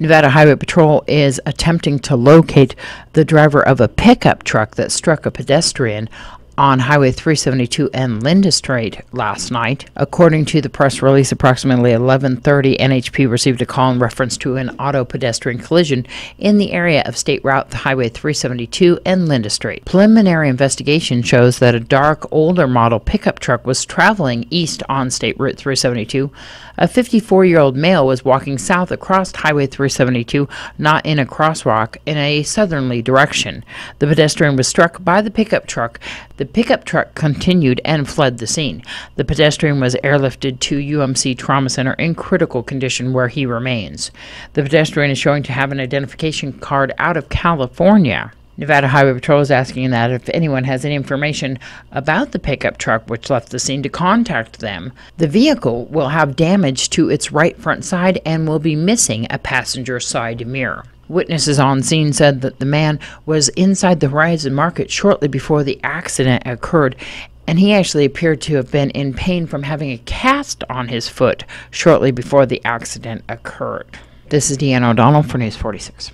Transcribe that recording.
Nevada Highway Patrol is attempting to locate the driver of a pickup truck that struck a pedestrian on Highway 372 and Linda Strait last night. According to the press release, approximately 11:30, NHP received a call in reference to an auto pedestrian collision in the area of State Route Highway 372 and Linda Strait. Preliminary investigation shows that a dark, older model pickup truck was traveling east on State Route 372. A 54-year-old male was walking south across Highway 372, not in a crosswalk, in a southerly direction. The pedestrian was struck by the pickup truck. The pickup truck continued and fled the scene. The pedestrian was airlifted to UMC Trauma Center in critical condition where he remains. The pedestrian is showing to have an identification card out of California. Nevada Highway Patrol is asking that if anyone has any information about the pickup truck which left the scene to contact them. The vehicle will have damage to its right front side and will be missing a passenger side mirror. Witnesses on scene said that the man was inside the Horizon Market shortly before the accident occurred and he actually appeared to have been in pain from having a cast on his foot shortly before the accident occurred. This is Deanna O'Donnell for News 46.